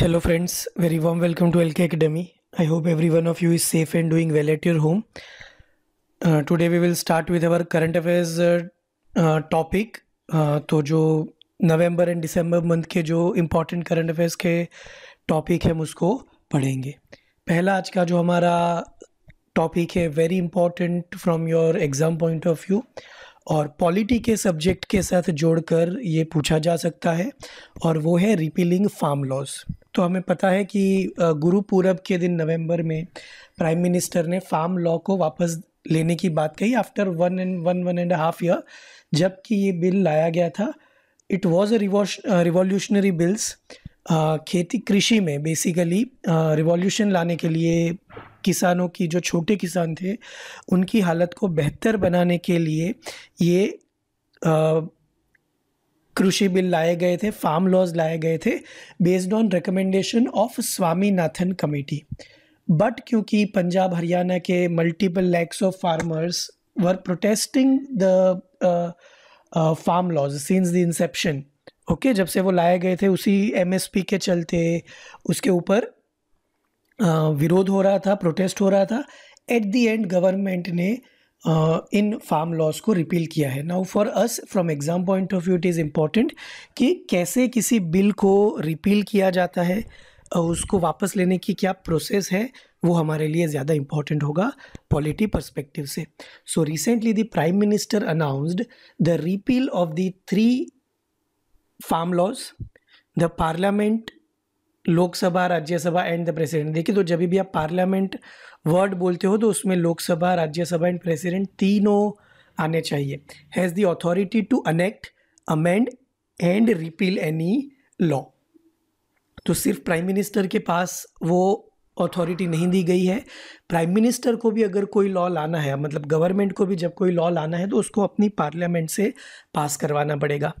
Hello friends very warm welcome to L K academy I hope every one of you is safe and doing well at your home today we will start with our current affairs topic तो जो November and December month के जो important current affairs के topic हम उसको पढ़ेंगे पहला आज का जो हमारा टॉपिक है very important from your exam point of view और पॉलिटी के सब्जेक्ट के साथ जोड़कर ये पूछा जा सकता है और वो है रिपीलिंग फार्म लॉज तो हमें पता है कि गुरु पूरब के दिन नवंबर में प्राइम मिनिस्टर ने फार्म लॉ को वापस लेने की बात कही after one and one one and half year जबकि ये बिल लाया गया था it was a revolutionary bills खेती कृषि में बेसिकली रिवॉल्यूशन लाने के लिए किसानों की जो छोटे किसान थे उनकी हालत को बेहतर बनाने के लिए ये कृषि बिल लाए गए थे फार्म लॉज लाए गए थे based on recommendation of Swaminathan committee but क्योंकि पंजाब हरियाणा के multiple lakhs of farmers were protesting the farm laws since the inception okay जब से वो लाए गए थे उसी एमएसपी के चलते उसके ऊपर विरोध हो रहा था प्रोटेस्ट हो रहा था एट दी एंड गवर्नमेंट ने इन फार्म लॉज को रिपील किया है now for us from exam point of view it is important कि कैसे किसी बिल को रिपील किया जाता है उसको वापस लेने की क्या प्रोसेस है वो हमारे लिए ज़्यादा इम्पॉर्टेंट होगा पॉलिटी परस्पेक्टिव से so recently the prime minister announced the repeal of the three farm laws the parliament Lok Sabha Rajya Sabha and the president देखिए तो जब भी आप पार्लियामेंट वर्ड बोलते हो तो उसमें लोकसभा राज्यसभा एंड प्रेसिडेंट तीनों आने चाहिए has the authority to enact amend and repeal any law तो सिर्फ प्राइम मिनिस्टर के पास वो अथॉरिटी नहीं दी गई है प्राइम मिनिस्टर को भी अगर कोई लॉ लाना है मतलब गवर्नमेंट को भी जब कोई लॉ लाना है तो उसको अपनी पार्लियामेंट से पास करवाना पड़ेगा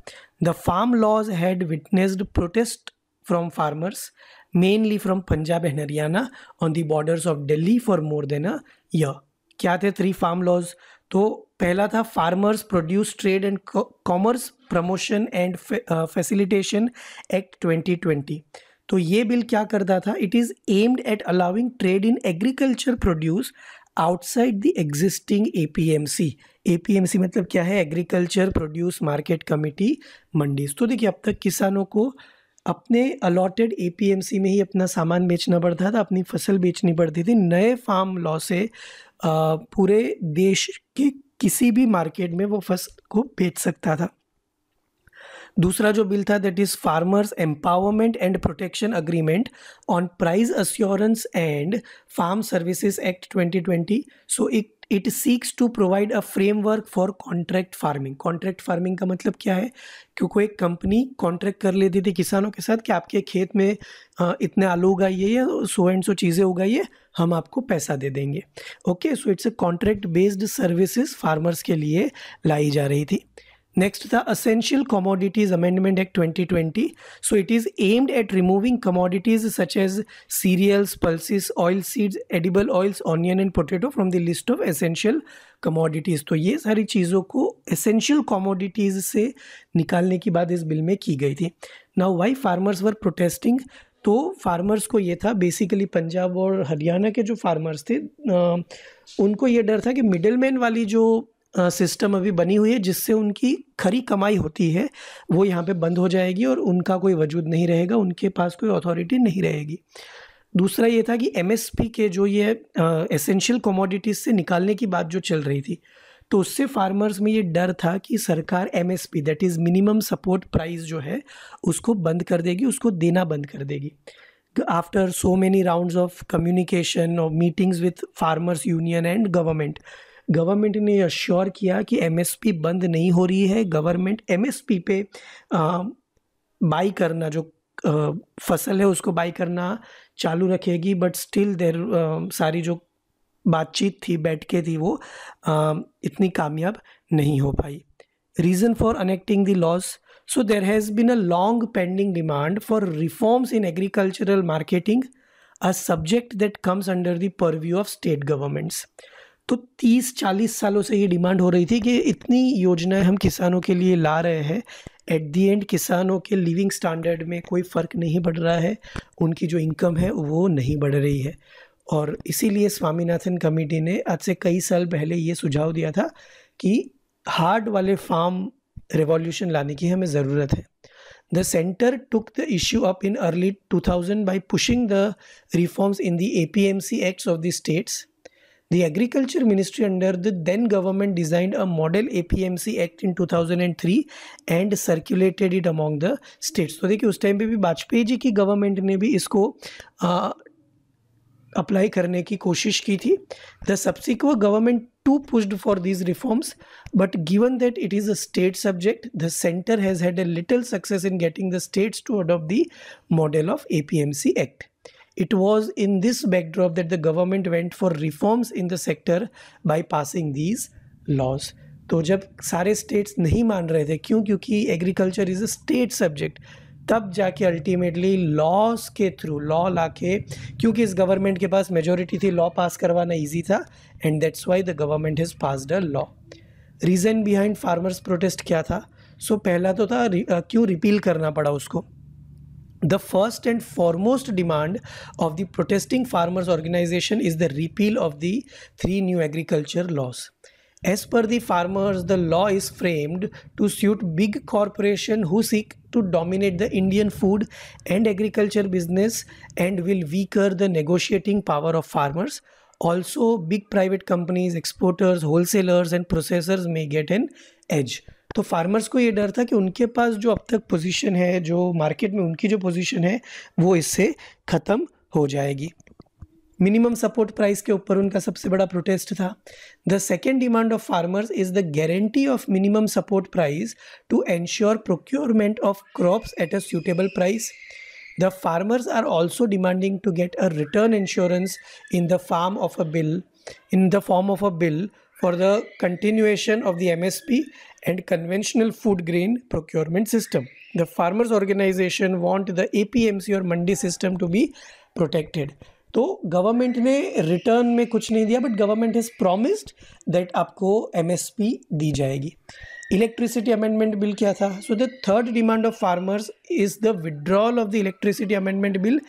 the farm laws had witnessed protest from farmers, mainly from Punjab and Haryana on the borders of Delhi for more than a year. क्या थे थ्री फार्म लॉज तो पहला था farmers produce trade and commerce promotion and facilitation act 2020 तो ये bill क्या करता था it is aimed at allowing trade in agriculture produce outside the existing A A P P M C M C मतलब क्या है agriculture produce market committee mandis तो देखिए अब तक किसानों को अपने अलॉटेड ए में ही अपना सामान बेचना पड़ता था अपनी फसल बेचनी पड़ती थी नए फार्म लॉ से पूरे देश के किसी भी मार्केट में वो फसल को बेच सकता था दूसरा जो बिल था that is farmers empowerment and protection agreement on price assurance and farm services act 2020 so it it seeks to provide a framework for contract farming contract farming का मतलब क्या है क्योंकि एक कंपनी कॉन्ट्रैक्ट कर लेती थी किसानों के साथ कि आपके खेत में इतने आलू उगाइए या सो एंड सो चीज़ें उगाइए हम आपको पैसा दे देंगे okay so it's a contract based services farmers के लिए लाई जा रही थी Next, the Essential Commodities Amendment Act 2020. So it is aimed at removing commodities such as cereals, pulses, oil seeds, edible oils, onion and potato from the list of essential commodities. So ये सारी चीज़ों को essential commodities से निकालने की बात इस bill में की गई थी Now why farmers were protesting? तो फार्मर्स को ये था बेसिकली पंजाब और हरियाणा के जो फार्मर्स थे उनको ये डर था कि मिडल मैन वाली जो सिस्टम अभी बनी हुई है जिससे उनकी खरी कमाई होती है वो यहाँ पे बंद हो जाएगी और उनका कोई वजूद नहीं रहेगा उनके पास कोई अथॉरिटी नहीं रहेगी दूसरा ये था कि एम के जो ये एसेंशियल कमोडिटीज़ से निकालने की बात जो चल रही थी तो उससे फार्मर्स में ये डर था कि सरकार M S P that is minimum support price जो है उसको बंद कर देगी उसको देना बंद कर देगी after so many rounds of communication और meetings with farmers union and government government ने अश्योर किया कि एमएसपी बंद नहीं हो रही है गवर्नमेंट एमएसपी पे बाई करना जो फसल है उसको बाई करना चालू रखेगी बट स्टिल देर सारी जो बातचीत थी बैठ के थी वो आ, इतनी कामयाब नहीं हो पाई reason for enacting the laws so there has been a long pending demand for reforms in agricultural marketing a subject that comes under the purview of state governments तो 30-40 सालों से ये डिमांड हो रही थी कि इतनी योजनाएं हम किसानों के लिए ला रहे हैं एट दी एंड किसानों के लिविंग स्टैंडर्ड में कोई फ़र्क नहीं बढ़ रहा है उनकी जो इनकम है वो नहीं बढ़ रही है और इसीलिए स्वामीनाथन कमेटी ने आज से कई साल पहले ये सुझाव दिया था कि हार्ड वाले फार्म रिवॉल्यूशन लाने की हमें ज़रूरत है the the centre took issue up in early two thousand by pushing the reforms in the A P M C acts of the states The Agriculture Ministry under the then government designed a Model APMC Act in 2003 and circulated it among the states. तो देखिए उस time पे भी वाजपेयी जी की government ने भी इसको apply करने की कोशिश की थी the subsequent government to pushed for these reforms but given that it is a state subject the centre has had a little success in getting the states to adopt the model of A P M C act It was in this backdrop that the government went for reforms in the sector by passing these laws. तो जब सारे states नहीं मान रहे थे क्यों क्योंकि agriculture is a state subject तब जाके अल्टीमेटली लॉस के थ्रू लॉ ला के क्योंकि इस गवर्नमेंट के पास मेजोरिटी थी लॉ पास करवाना ईजी था and that's why the government has passed a law reason behind farmers protest क्या था सो so, पहला तो था क्यों रिपील करना पड़ा उसको The first and foremost demand of the protesting farmers organization is the repeal of the three new agriculture laws. As per the farmers, the law is framed to suit big corporations who seek to dominate the Indian food and agriculture business and will weaken the negotiating power of farmers. Also, big private companies, exporters, wholesalers, and processors may get an edge. तो farmers को ये डर था कि उनके पास जो अब तक पोजीशन है जो मार्केट में उनकी जो पोजीशन है वो इससे ख़त्म हो जाएगी मिनिमम सपोर्ट प्राइस के ऊपर उनका सबसे बड़ा प्रोटेस्ट था the second demand of farmers is the guarantee of minimum support price to ensure procurement of crops at a suitable price the farmers are also demanding to get a return insurance in the form of a bill in the form of a bill for the continuation of the M S P and conventional food grain procurement system. The farmers organization want the APMC or mandi system to be protected. तो government ने return में कुछ नहीं दिया but government has promised that आपको MSP दी जाएगी electricity amendment bill क्या था so the third demand of farmers is the withdrawal of the electricity amendment bill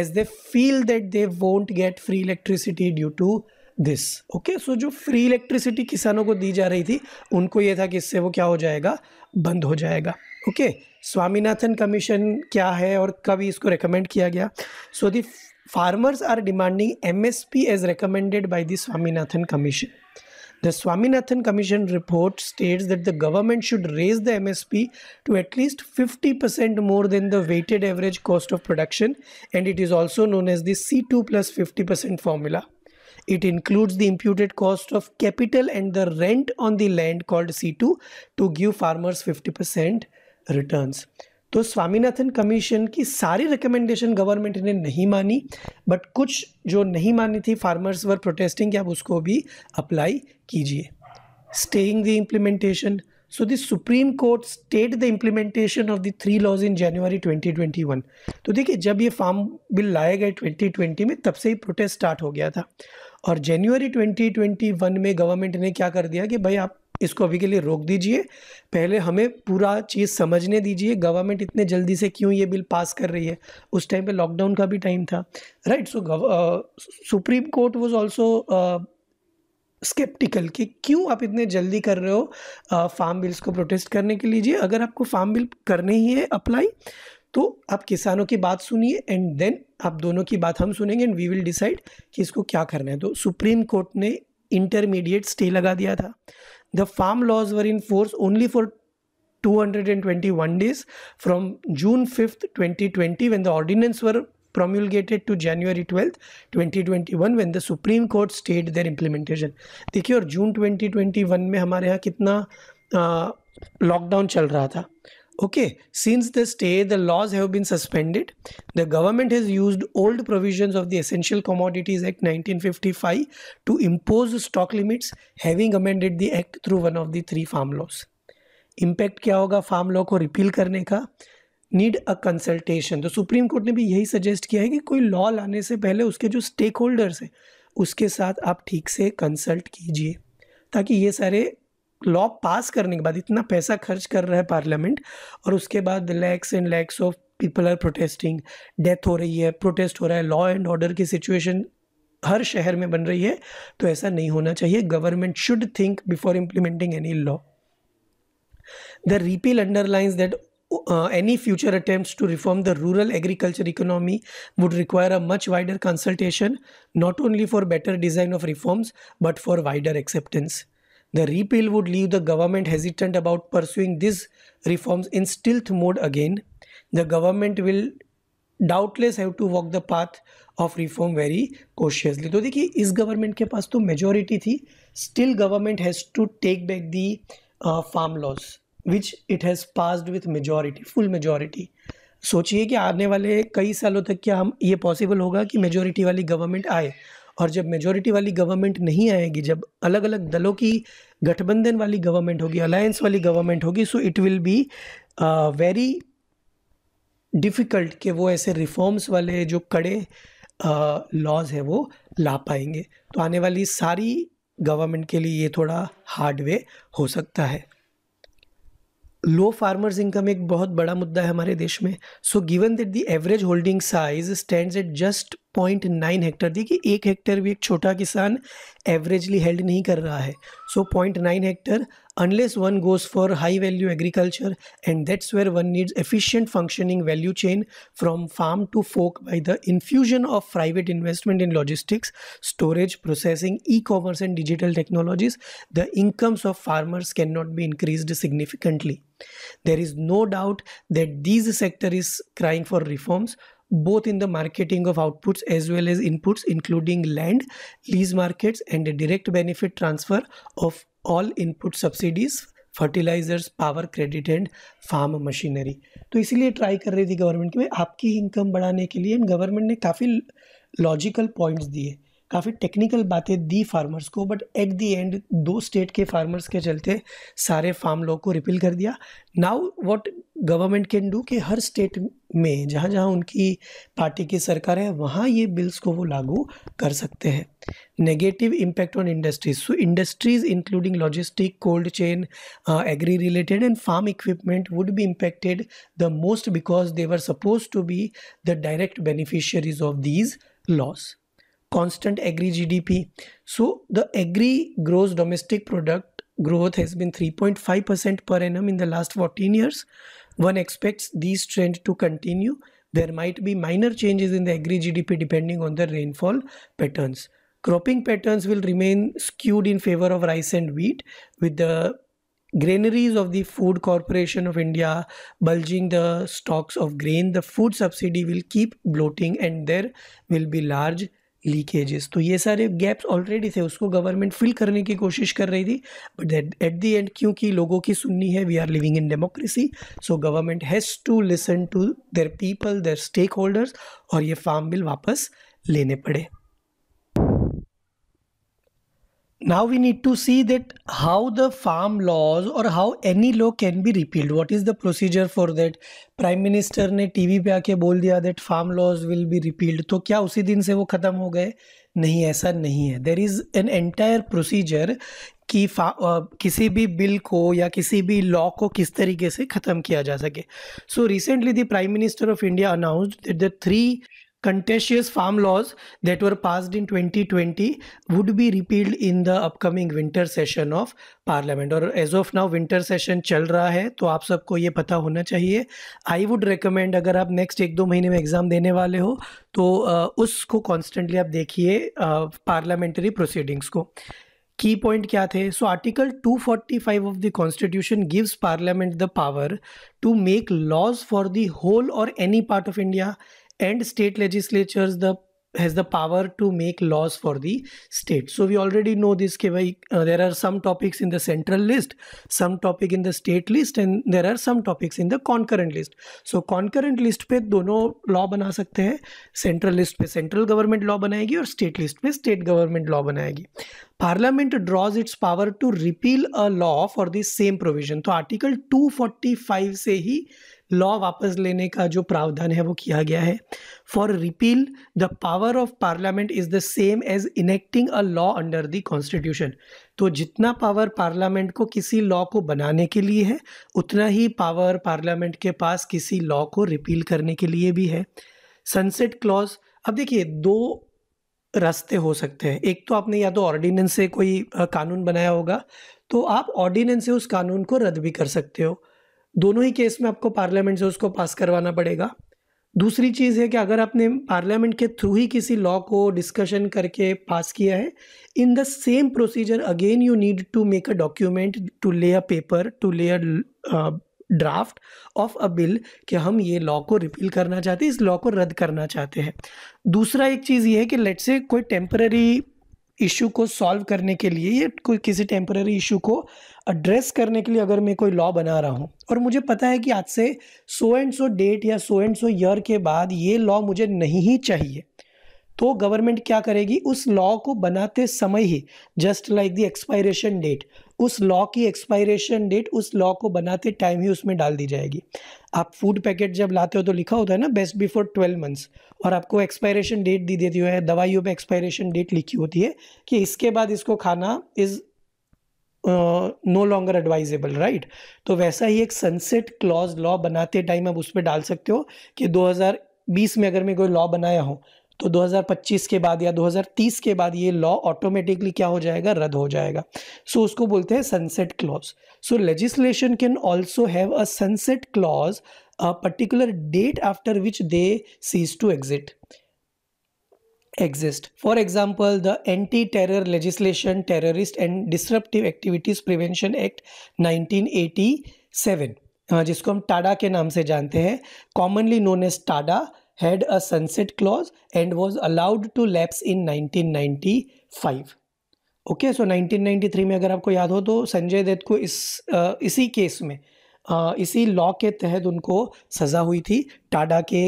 as they feel that they won't get free electricity due to this okay so जो free electricity किसानों को दी जा रही थी उनको ये था कि इससे वो क्या हो जाएगा बंद हो जाएगा ओके स्वामीनाथन कमीशन क्या है और कब इसको रिकमेंड किया गया so the farmers are demanding M S P as recommended by the Swaminathan commission the Swaminathan commission report state that the government should raise the M S P to at least fifty percent more than the weighted average cost of production and it is also known as the C two plus fifty percent formula it includes the imputed cost of capital and the rent on the land called c2 to give farmers 50% returns तो Swaminathan commission की सारी recommendation government ने नहीं मानी but कुछ जो नहीं मानी थी फार्मर्स वर प्रोटेस्टिंग आप उसको भी अप्लाई कीजिए staying the implementation so the supreme court stayed the implementation of the three laws in January 2021 तो देखिए जब ये फार्म बिल लाए गए 2020 में तब से ही प्रोटेस्ट स्टार्ट हो गया था और जनवरी 2021 में गवर्नमेंट ने क्या कर दिया कि भाई आप इसको अभी के लिए रोक दीजिए पहले हमें पूरा चीज़ समझने दीजिए गवर्नमेंट इतने जल्दी से क्यों ये बिल पास कर रही है उस टाइम पे लॉकडाउन का भी टाइम था right so supreme court was also sceptical कि क्यों आप इतने जल्दी कर रहे हो फार्म बिल्स को प्रोटेस्ट करने के लिए अगर आपको फार्म बिल करने ही है अप्लाई तो आप किसानों की बात सुनिए एंड देन आप दोनों की बात हम सुनेंगे एंड वी विल डिसाइड कि इसको क्या करना है तो सुप्रीम कोर्ट ने इंटरमीडिएट स्टे लगा दिया था the farm laws were in force only for 221 days from June fifth 2020, ordinance were ordinance to January twelfth twenty twenty 2021, when the supreme court stayed their implementation देखिए और जून 2021 में हमारे यहाँ कितना लॉकडाउन चल रहा था Okay, since the stay the laws have been suspended. The government has used old provisions of the Essential Commodities Act 1955 to impose stock limits, having amended the act through one of the three farm laws. impact kya hoga farm law ko repeal karne ka need a consultation the supreme court ne bhi yahi suggest kiya hai ki koi law lane se pehle uske jo stakeholders hai uske sath aap theek se consult kijiye taki ye sare law pass करने के बाद इतना पैसा खर्च कर रहा है parliament और उसके बाद lakhs and lakhs of people are protesting death हो रही है प्रोटेस्ट हो रहा है लॉ एंड ऑर्डर की सिचुएशन हर शहर में बन रही है तो ऐसा नहीं होना चाहिए government should think before implementing any law the repeal underlines that any future future to reform the rural agriculture economy would require a much wider consultation not only for better design of reforms but for wider acceptance The repeal would leave the government hesitant about pursuing these reforms in stealth mode again. The government will doubtless have to walk the path of reform very cautiously तो देखिए इस government के पास तो majority थी still government has to take back the farm laws which it has passed with majority full majority सोचिए कि आने वाले कई सालों तक क्या हम ये पॉसिबल होगा कि मेजोरिटी वाली गवर्नमेंट आए और जब मेजोरिटी वाली गवर्नमेंट नहीं आएगी जब अलग अलग दलों की गठबंधन वाली गवर्नमेंट होगी अलायंस वाली गवर्नमेंट होगी so it will be very difficult कि वो ऐसे रिफॉर्म्स वाले जो कड़े लॉज uh, है वो ला पाएंगे तो आने वाली सारी गवर्नमेंट के लिए ये थोड़ा हार्ड वे हो सकता है लो फार्मर्स इनकम एक बहुत बड़ा मुद्दा है हमारे देश में so given that the average holding size stands at just point nine hectare देखिए एक हेक्टर भी एक छोटा किसान एवरेजली हेल्ड नहीं कर रहा है so point nine hectare unless one goes for high value agriculture and that's where one needs efficient functioning value chain from farm to fork by the infusion of private investment in logistics storage processing e commerce and digital technologies the incomes of farmers can not be increase significantly there is no doubt that these sector is crying for reforms both in the marketing of outputs as well as inputs, including land, lease markets, and a direct benefit transfer of all input subsidies fertilisers power credit and farm machinery तो इसीलिए try कर रही थी government की भाई आपकी income बढ़ाने के लिए एंड गवर्नमेंट ने काफ़ी लॉजिकल पॉइंट्स दिए काफ़ी टेक्निकल बातें दी फार्मर्स को बट एट दी एंड दो स्टेट के फार्मर्स के चलते सारे फार्म लॉ को रिपील कर दिया now what government can do कि हर स्टेट में जहाँ जहाँ उनकी पार्टी की सरकार है वहाँ ये बिल्स को वो लागू कर सकते हैं negative impact on industries so industries including logistic cold chain agri related and farm equipment would be impacted the most because they were suppose to be the direct beneficiaries of these laws constant agri GDP. So the agri gross domestic product growth has been 3.5% per annum in the last 14 years. One expects these trend to continue. There might be minor changes in the agri GDP depending on the rainfall patterns. Cropping patterns will remain skewed in favor of rice and wheat, with the granaries of the Food Corporation of India bulging the stocks of grain. The food subsidy will keep bloating, and there will be large leakages तो ये सारे gaps already थे उसको government fill करने की कोशिश कर रही थी बट एट दी एंड क्योंकि लोगों की सुननी है we are living in democracy so government has to listen to their people their stakeholders और ये फार्म बिल वापस लेने पड़े now we need to see that how the farm laws or how any law can be repealed what is the procedure for that prime minister ने tv पे आके बोल दिया that farm laws will be repealed तो क्या उसी दिन से वो ख़त्म हो गए नहीं ऐसा नहीं है there is an entire procedure कि आ, किसी भी बिल को या किसी भी लॉ को किस तरीके से ख़त्म किया जा सके so recently the prime minister of India announce that the three contentious farm laws that were passed in 2020 would be repealed in the upcoming winter session of parliament और as of now winter session चल रहा है तो आप सबको ये पता होना चाहिए I would recommend अगर आप next एक दो महीने में एग्ज़ाम देने वाले हो तो उसको constantly आप देखिए parliamentary proceedings को की पॉइंट क्या थे so article 245 of the constitution gives parliament the power to make laws for the whole or any part of India and state legislatures the has the power to make laws for the state so we already know this ke bhai, uh, there are some topics in the central list some topic in the state list and there are some topics in the concurrent list so concurrent list पे दोनों law बना सकते हैं central list पे central government law बनाएगी और state list पे state government law बनाएगी parliament draws its power to repeal a law for the same provision तो article 245 से ही लॉ वापस लेने का जो प्रावधान है वो किया गया है for repeal the power of parliament is the same as enacting a law under the constitution तो जितना पावर पार्लियामेंट को किसी लॉ को बनाने के लिए है उतना ही पावर पार्लियामेंट के पास किसी लॉ को रिपील करने के लिए भी है सनसेट क्लॉज अब देखिए दो रास्ते हो सकते हैं एक तो आपने या तो ऑर्डिनेंस से कोई कानून बनाया होगा तो आप ऑर्डिनेंस से उस कानून को रद्द भी कर सकते हो दोनों ही केस में आपको पार्लियामेंट से उसको पास करवाना पड़ेगा दूसरी चीज़ है कि अगर आपने पार्लियामेंट के थ्रू ही किसी लॉ को डिस्कशन करके पास किया है in the same procedure again you need to make a document to lay a paper to lay a draft of a bill कि हम ये लॉ को रिपील करना चाहते हैं इस लॉ को रद्द करना चाहते हैं दूसरा एक चीज़ ये है कि लेट से कोई टेम्पररी इशू को सॉल्व करने के लिए या कोई किसी टेम्पररी इशू को एड्रेस करने के लिए अगर मैं कोई लॉ बना रहा हूँ और मुझे पता है कि आज से सो एंड सो डेट या सो एंड सो ईयर के बाद ये लॉ मुझे नहीं ही चाहिए तो गवर्नमेंट क्या करेगी उस लॉ को बनाते समय ही just like the expiration date उस लॉ की एक्सपायरेशन डेट उस लॉ को बनाते टाइम ही उसमें डाल दी जाएगी आप फूड पैकेट जब लाते हो तो लिखा होता है ना बेस्ट बिफोर ट्वेल्व मंथ्स और आपको एक्सपायरेशन डेट दी देती है दवाइयों पे एक्सपायरेशन डेट लिखी होती है कि इसके बाद इसको खाना is no longer advisable right तो वैसा ही एक सनसेट क्लॉज लॉ बनाते टाइम आप उस पर डाल सकते हो कि 2020 में अगर मैं कोई लॉ बनाया हूँ तो 2025 के बाद या 2030 के बाद ये लॉ ऑटोमेटिकली क्या हो जाएगा रद्द हो जाएगा सो so, उसको बोलते हैं sunset clause so legislation can also have a sunset clause a particular date after which they cease to exit exist. For example, the Anti-Terror Legislation, Terrorist and Disruptive Activities Prevention Act 1987, हाँ, जिसको हम टाडा के नाम से जानते हैं commonly known as TADA had a sunset clause and was allowed to lapse in 1995 okay okay, so so 1993 में अगर आपको याद हो तो संजय दत्त को इस आ, इसी केस में आ, इसी लॉ के तहत उनको सज़ा हुई थी टाडा के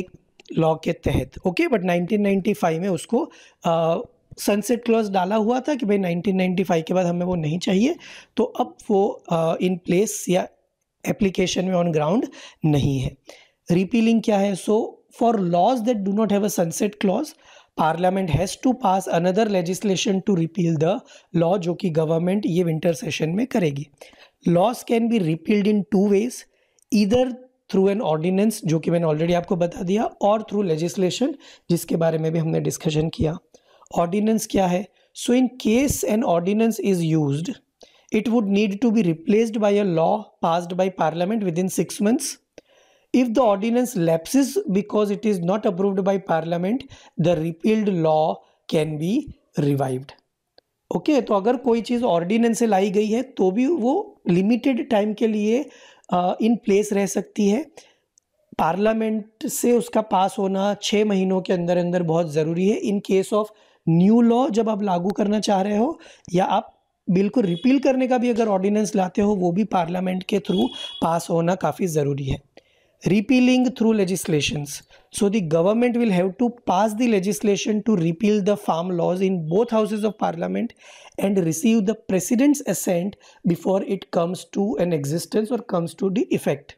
लॉ के तहत ओके बट 1995 में उसको सनसेट क्लॉज डाला हुआ था कि भाई 1995 के बाद हमें वो नहीं चाहिए तो अब वो इन प्लेस या एप्लीकेशन में ऑन ग्राउंड नहीं है रिपीलिंग क्या है so so, for laws that do not have a sunset clause parliament has to pass another legislation to repeal the law जो कि गवर्नमेंट ये विंटर सेशन में करेगी laws can be repealed in two ways इधर through an ordinance जो कि मैंने already आपको बता दिया और थ्रू लेजिस्लेशन जिसके बारे में भी हमने डिस्कशन किया ऑर्डिनेंस क्या है so in case an ordinance is use it would need to be replaced by a law passed by parliament within six months If the ordinance lapses because it is not approved by parliament, the repealed law can be revived. Okay okay, तो अगर कोई चीज़ ordinance से लाई गई है तो भी वो limited time के लिए इन प्लेस रह सकती है पार्लियामेंट से उसका पास होना छः महीनों के अंदर अंदर बहुत ज़रूरी है in case of new law जब आप लागू करना चाह रहे हो या आप बिल्कुल रिपील करने का भी अगर ऑर्डिनेंस लाते हो वो भी पार्लियामेंट के थ्रू पास होना काफ़ी ज़रूरी है repealing through legislations so the government will have to pass the legislation to repeal the farm laws in both houses of parliament and receive the president's assent before it comes to an existence or comes to the effect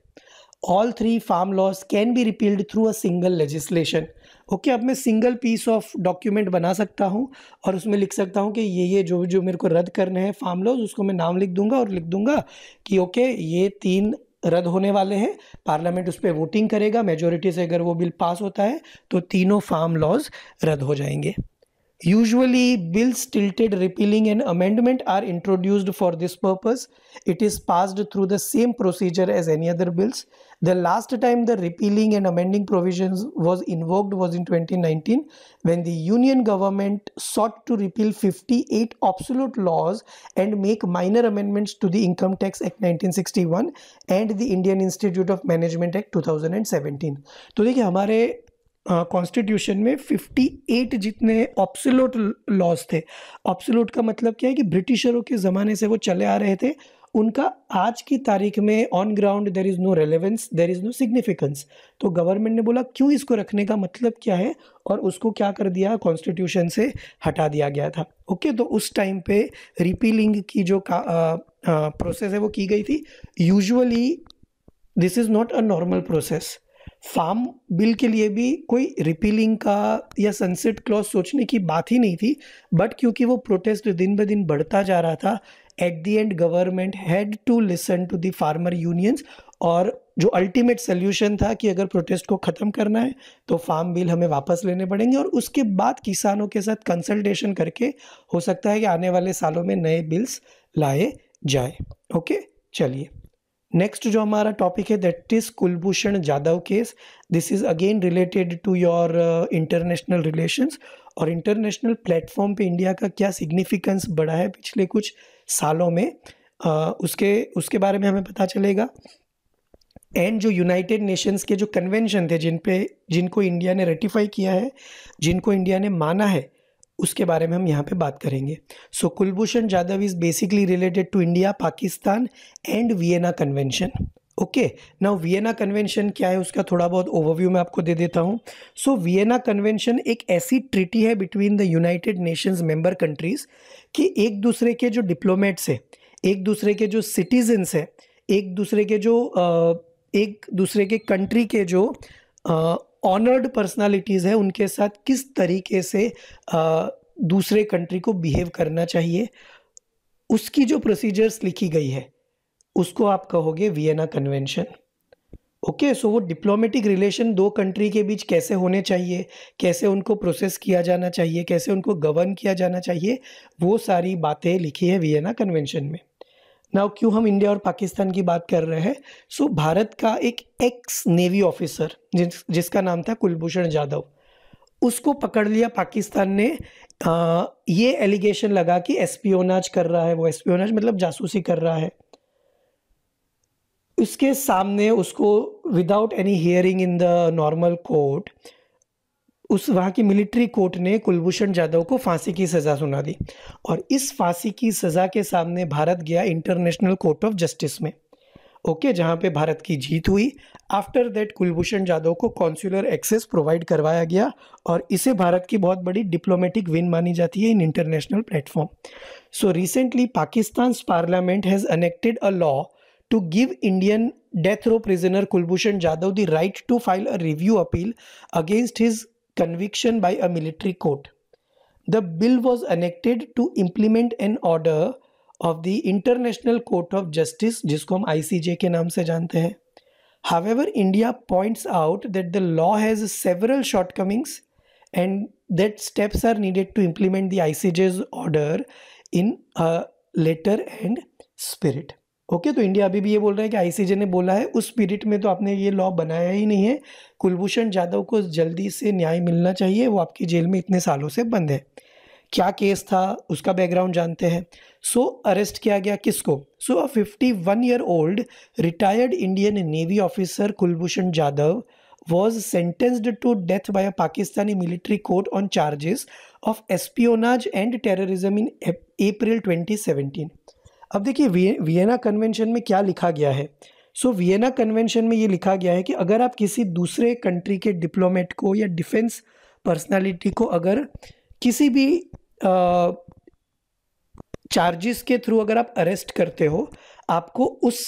all three farm laws can be repealed through a single legislation okay okay, अब मैं single piece of document बना सकता हूँ और उसमें लिख सकता हूँ कि ये ये जो जो मेरे को रद्द करने हैं फार्म लॉज उसको मैं नाम लिख दूंगा और लिख दूंगा कि ओके okay, ये तीन रद्द होने वाले हैं पार्लियामेंट उस पर वोटिंग करेगा मेजोरिटी से अगर वो बिल पास होता है तो तीनों फार्म लॉज रद्द हो जाएंगे usually bills titled repealing and amendment are introduced for this purpose it is passed through the same procedure as any other bills The last time the repealing and amending provisions was invoked was in 2019 when the union government sought to repeal 58 obsolete laws and make minor amendments to the Income Tax Act 1961 and the Indian Institute of Management Act 2017. to dekhiye hamare constitution uh, में 58 जितने ऑप्सोलोट laws थे ऑप्सोलोट का मतलब क्या है कि ब्रिटिशरों के ज़माने से वो चले आ रहे थे उनका आज की तारीख में on ground there is no relevance there is no significance तो गवर्नमेंट ने बोला क्यों इसको रखने का मतलब क्या है और उसको क्या कर दिया कॉन्स्टिट्यूशन से हटा दिया गया था ओके okay, तो उस टाइम पे रिपीलिंग की जो का प्रोसेस है वो की गई थी usually this is not a normal process farm bill के लिए भी कोई रिपीलिंग का या सनसेट क्लॉज सोचने की बात ही नहीं थी बट क्योंकि वो प्रोटेस्ट दिन ब दिन बढ़ता जा रहा था at the and government had to listen to the farmer unions और जो अल्टीमेट सोल्यूशन था कि अगर प्रोटेस्ट को ख़त्म करना है तो फार्म बिल हमें वापस लेने पड़ेंगे और उसके बाद किसानों के साथ कंसल्टेशन करके हो सकता है कि आने वाले सालों में नए बिल्स लाए जाए ओके चलिए नेक्स्ट जो हमारा टॉपिक है that is Kulbhushan Jadhav case this is again related to your international relations और इंटरनेशनल प्लेटफॉर्म पे इंडिया का क्या सिग्निफिकेंस बढ़ा है पिछले कुछ सालों में आ, उसके उसके बारे में हमें पता चलेगा एंड जो यूनाइटेड नेशंस के जो कन्वेंशन थे जिन पे जिनको इंडिया ने रेटिफाई किया है जिनको इंडिया ने माना है उसके बारे में हम यहाँ पे बात करेंगे so Kulbhushan Jadhav is basically related to India Pakistan and Vienna convention okay now Vienna convention क्या है उसका थोड़ा बहुत ओवरव्यू मैं आपको दे देता हूँ सो वियना कन्वेंशन एक ऐसी ट्रिटी है between the United Nations member countries कि एक दूसरे के जो डिप्लोमेट्स हैं एक दूसरे के जो सिटीजन्स हैं एक दूसरे के जो एक दूसरे के कंट्री के जो ऑनर्ड पर्सनालिटीज़ हैं उनके साथ किस तरीके से दूसरे कंट्री को बिहेव करना चाहिए उसकी जो प्रोसीजर्स लिखी गई है उसको आप कहोगे वियना कन्वेंशन ओके सो वो डिप्लोमेटिक रिलेशन दो कंट्री के बीच कैसे होने चाहिए कैसे उनको प्रोसेस किया जाना चाहिए कैसे उनको गवर्न किया जाना चाहिए वो सारी बातें लिखी है वियना कन्वेंशन में नाउ क्यों हम इंडिया और पाकिस्तान की बात कर रहे हैं सो so, भारत का एक एक्स नेवी ऑफिसर जिस जिसका नाम था कुलभूषण जाधव उसको पकड़ लिया पाकिस्तान ने आ, ये एलिगेशन लगा कि एस्पियोनाज कर रहा है वो एस्पियोनाज मतलब जासूसी कर रहा है उसके सामने उसको without any hearing in the normal court उस वहाँ की मिलिट्री कोर्ट ने कुलभूषण जाधव को फांसी की सज़ा सुना दी और इस फांसी की सज़ा के सामने भारत गया इंटरनेशनल कोर्ट ऑफ जस्टिस में ओके okay, जहाँ पे भारत की जीत हुई आफ्टर दैट कुलभूषण जाधव को कॉन्सुलर एक्सेस प्रोवाइड करवाया गया और इसे भारत की बहुत बड़ी डिप्लोमेटिक विन मानी जाती है in international platform so recently Pakistan parliament has enacted a law to give Indian death row prisoner Kulbushan Jadhav the right to file a review appeal against his conviction by a military court. The bill was enacted to implement an order of the International Court of Justice जिसको ICJ के नाम से However, India points out that the law has several shortcomings and that steps are needed to implement the ICJ's order in a letter and spirit. Okay तो India अभी भी ये बोल रहा है कि आईसीजे ने बोला है उस पीरियड में तो आपने ये लॉ बनाया ही नहीं है कुलभूषण जाधव को जल्दी से न्याय मिलना चाहिए वो आपकी जेल में इतने सालों से बंद है क्या केस था उसका बैकग्राउंड जानते हैं सो so, अरेस्ट किया गया किसको so a fifty one year old retired Indian navy officer Kulbhushan Jadhav sentenced to death by a Pakistani military court on charges of espionage and terrorism in April twenty seventeen अब देखिए Vienna convention में क्या लिखा गया है सो वियना कन्वेंशन में ये लिखा गया है कि अगर आप किसी दूसरे कंट्री के डिप्लोमेट को या डिफेंस पर्सनालिटी को अगर किसी भी चार्जेस के थ्रू अगर आप अरेस्ट करते हो आपको उस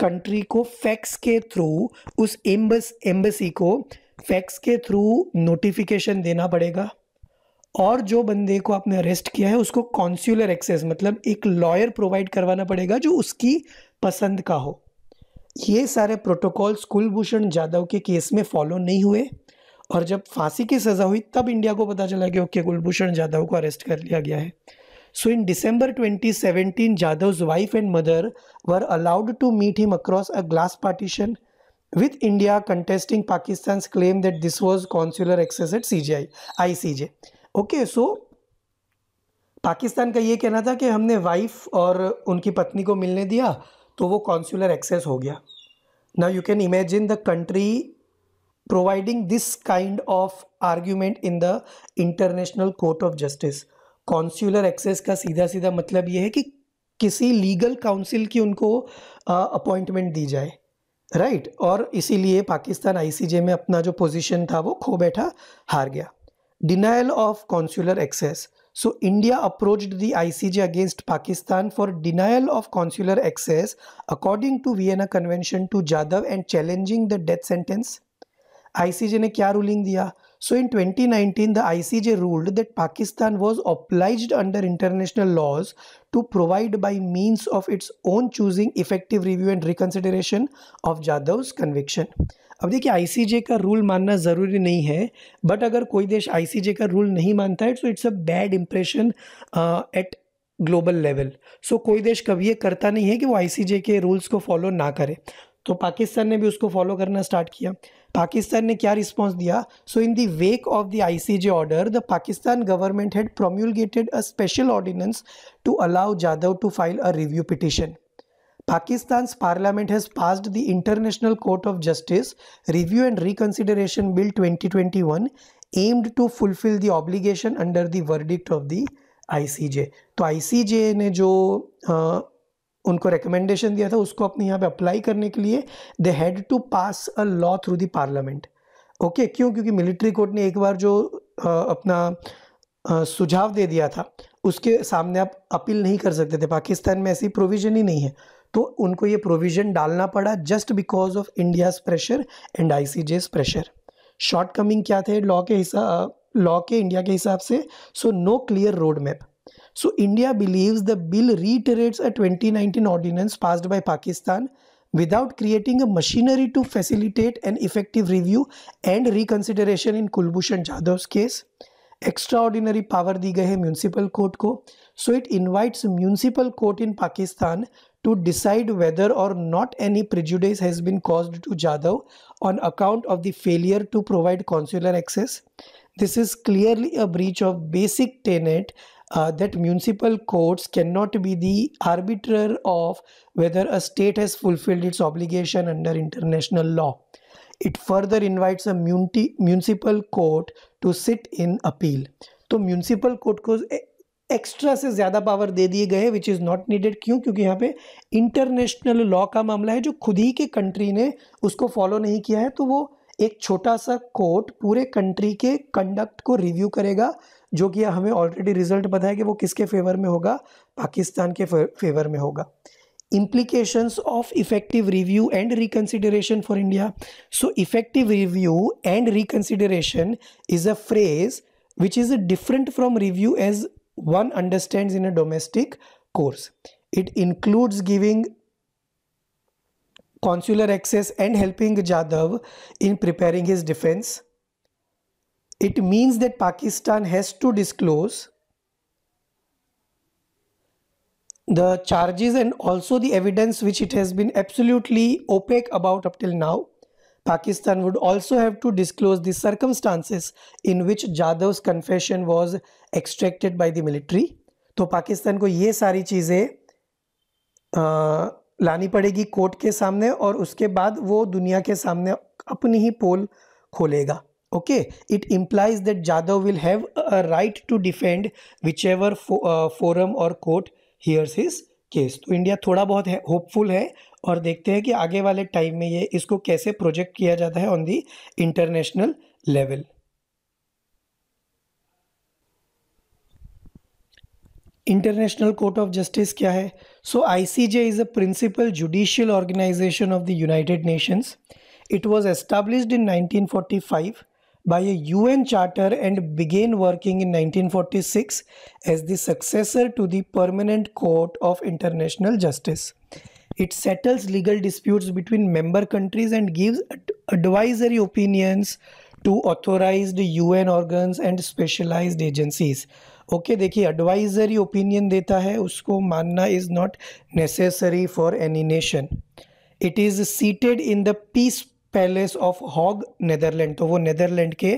कंट्री को फैक्स के थ्रू उस एम्बस एम्बेसी को फैक्स के थ्रू नोटिफिकेशन देना पड़ेगा और जो बंदे को आपने अरेस्ट किया है उसको कॉन्स्यूलर एक्सेस मतलब एक लॉयर प्रोवाइड करवाना पड़ेगा जो उसकी पसंद का हो ये सारे प्रोटोकॉल्स कुलभूषण जाधव के केस में फॉलो नहीं हुए और जब फांसी की सज़ा हुई तब इंडिया को पता चला कि ओके कुलभूषण जाधव को अरेस्ट कर लिया गया है so in December twenty 2017 Jadhav wife and mother were allowed to meet him across a glass partition with India contesting Pakistan claim that this was claim access at C G I I C ICJ. Okay so Pakistan का ये कहना था कि हमने wife और उनकी पत्नी को मिलने दिया तो वो कॉन्सुलर एक्सेस हो गया now you can imagine the country providing this kind of argument in the international court of justice consular access का सीधा सीधा मतलब ये है कि किसी लीगल काउंसिल की उनको अपॉइंटमेंट दी जाए राइट right? और इसीलिए पाकिस्तान आईसीजे में अपना जो पोजीशन था वो खो बैठा हार गया Denial of consular access. So India approached the ICJ against Pakistan for denial of consular access according to Vienna Convention to Jadhav and challenging the death sentence. ICJ ne kya ruling diya? So in 2019, the ICJ ruled that Pakistan was obliged under international laws to provide by means of its own choosing effective review and reconsideration of Jadhav's conviction. अब देखिए ICJ का rule मानना ज़रूरी नहीं है but अगर कोई देश आईसीजे का रूल नहीं मानता है तो it's a bad impression at global level so कोई देश कभी ये करता नहीं है कि वो आईसीजे के रूल्स को फॉलो ना करे तो पाकिस्तान ने भी उसको फॉलो करना स्टार्ट किया पाकिस्तान ने क्या रिस्पॉन्स दिया so in the wake of the ICJ order the Pakistan government had promulgated a special ordinance to allow Jadhav to file a review petition Pakistan's parliament has passed the International Court of Justice Review and Reconsideration Bill 2021 aimed to fulfill the obligation under the verdict of the ICJ. तो ICJ ने जो आ, उनको recommendation दिया था उसको अपने यहाँ पे apply करने के लिए they had to pass a law through the parliament. Okay क्यों क्योंकि military court ने एक बार जो आ, अपना आ, सुझाव दे दिया था उसके सामने आप appeal नहीं कर सकते थे पाकिस्तान में ऐसी provision ही नहीं है तो उनको ये प्रोविज़न डालना पड़ा just because of India's pressure and I C J's pressure shortcoming क्या थे लॉ के हिसाब लॉ के इंडिया के हिसाब से so no clear road map so India believes the bill reiterates a 2019 ordinance passed by Pakistan without creating a machinery to facilitate an effective review and reconsideration in Kulbhushan Jadhav case extraordinary power दी गए है municipal court को so it invites municipal court in Pakistan to decide whether or not any prejudice has been caused to Jadhav on account of the failure to provide consular access. This is clearly a breach of basic tenet uh, that municipal courts cannot be the arbiter of whether a state has fulfilled its obligation under international law. It further invites a municipal court to sit in appeal. तो municipal court को extra से ज़्यादा power दे दिए गए which is not needed क्यों क्योंकि यहाँ पे इंटरनेशनल लॉ का मामला है जो खुद ही के कंट्री ने उसको फॉलो नहीं किया है तो वो एक छोटा सा कोर्ट पूरे कंट्री के कंडक्ट को रिव्यू करेगा जो कि हमें ऑलरेडी रिजल्ट बताया कि वो किसके फेवर में होगा पाकिस्तान के फेवर में होगा implications of effective review and reconsideration for India. So, effective review and reconsideration is a phrase which is different from review as one understands in a domestic course. It includes giving consular access and helping Jadhav in preparing his defense. It means that Pakistan has to disclose the charges and also the evidence which it has been absolutely opaque about up till now. Pakistan would also have to disclose the circumstances in which Jadhav's confession was extracted by the military तो पाकिस्तान को ये सारी चीज़ें लानी पड़ेगी court के सामने और उसके बाद वो दुनिया के सामने अपनी ही पोल खोलेगा okay it implies that Jadhav will have a right to defend whichever forum और कोर्ट हियर्स हिज केस तो इंडिया थोड़ा बहुत है होपफुल है और देखते हैं कि आगे वाले टाइम में ये इसको कैसे प्रोजेक्ट किया जाता है on the international level International Court of Justice kya hai? So ICJ is a principal judicial organization of the United Nations. It was established in 1945 by a UN charter and began working in 1946 as the successor to the Permanent Court of International Justice. It settles legal disputes between member countries and gives advisory opinions to authorized UN organs and specialized agencies. Okay देखिए advisory opinion देता है उसको मानना is not necessary for any nation it is seated in the Peace Palace of Hague Netherlands तो वो Netherland के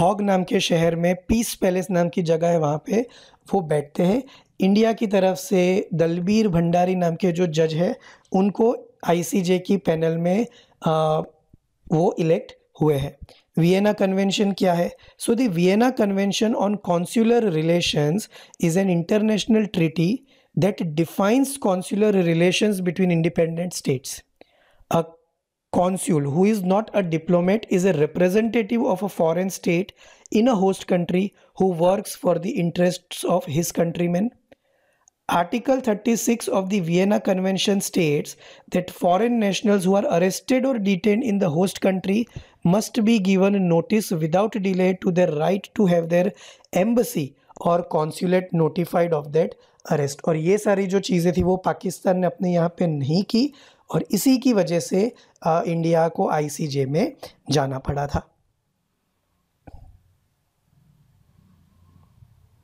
hog नाम के शहर में पीस पैलेस नाम की जगह है वहाँ पे वो बैठते हैं इंडिया की तरफ से दलबीर भंडारी नाम के जो जज है उनको आईसीजे की पैनल में आ, वो इलेक्ट हुए हैं Vienna Convention kya hai? So the Vienna Convention on Consular Relations is an international treaty that defines consular relations between independent states. A consul who is not a diplomat is a representative of a foreign state in a host country who works for the interests of his countrymen. Article 36 of the Vienna Convention states that foreign nationals who are arrested or detained in the host country must be given notice without delay to their right to have their embassy और consulate notified of that arrest और ये सारी जो चीज़ें थी वो पाकिस्तान ने अपने यहाँ पे नहीं की और इसी की वजह से आ, इंडिया को आईसीजे में जाना पड़ा था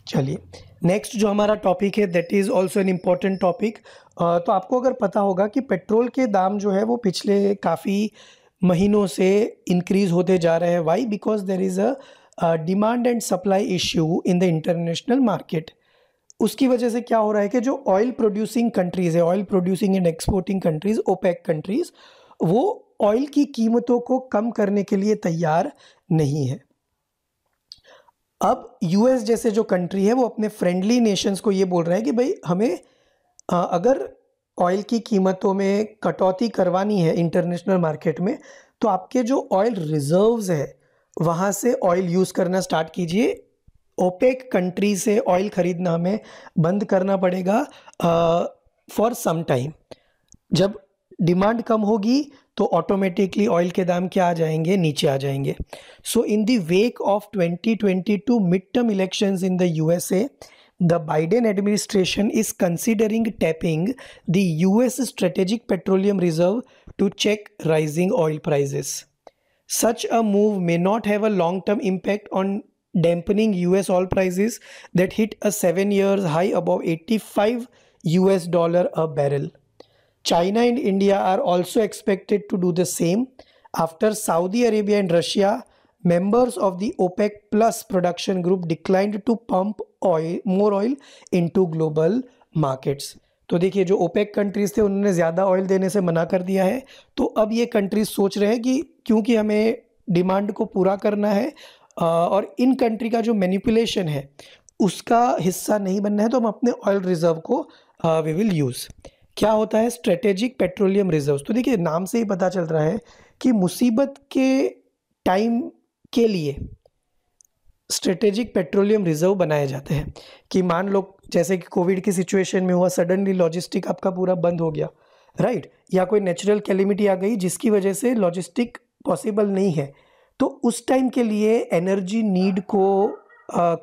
चलिए नेक्स्ट जो हमारा टॉपिक है that is also an important topic तो आपको अगर पता होगा कि पेट्रोल के दाम जो है वो पिछले काफ़ी महीनों से इंक्रीज होते जा रहे हैं why because there is a demand and supply issue in the international market उसकी वजह से क्या हो रहा है कि जो ऑयल प्रोड्यूसिंग कंट्रीज़ है oil producing and exporting countries OPEC countries वो ऑयल की कीमतों को कम करने के लिए तैयार नहीं है अब यूएस जैसे जो कंट्री है वो अपने फ्रेंडली नेशंस को ये बोल रहे हैं कि भाई हमें आ, अगर ऑयल की कीमतों में कटौती करवानी है इंटरनेशनल मार्केट में तो आपके जो ऑयल रिजर्व्स है वहाँ से ऑयल यूज़ करना स्टार्ट कीजिए ओपेक कंट्री से ऑयल ख़रीदना हमें बंद करना पड़ेगा फॉर सम टाइम जब डिमांड कम होगी तो ऑटोमेटिकली ऑयल के दाम क्या आ जाएंगे नीचे आ जाएंगे so in the wake of 2022 mid term elections in the USA the Biden administration is considering tapping the US Strategic Petroleum Reserve to check rising oil prices. Such a move may not have a long term impact on dampening US oil prices that hit a 7 year high above 85 US dollar a barrel. China and India are also expected to do the same after Saudi Arabia and Russia members of the OPEC plus production group declined to pump oil more oil into global markets तो देखिए जो OPEC countries थे उन्होंने ज़्यादा oil देने से मना कर दिया है तो अब ये कंट्रीज़ सोच रहे हैं कि क्योंकि हमें डिमांड को पूरा करना है और इन कंट्री का जो मैनिपुलेशन है उसका हिस्सा नहीं बनना है तो हम अपने ऑयल रिज़र्व को वी विल यूज़ क्या होता है स्ट्रेटेजिक पेट्रोलियम रिजर्व तो देखिए नाम से ही पता चल रहा है कि मुसीबत के टाइम के लिए स्ट्रेटेजिक पेट्रोलियम रिजर्व बनाए जाते हैं कि मान लो जैसे कि कोविड की सिचुएशन में हुआ सडनली लॉजिस्टिक आपका पूरा बंद हो गया राइट right? या कोई नेचुरल कैलिमिटी आ गई जिसकी वजह से लॉजिस्टिक पॉसिबल नहीं है तो उस टाइम के लिए एनर्जी नीड को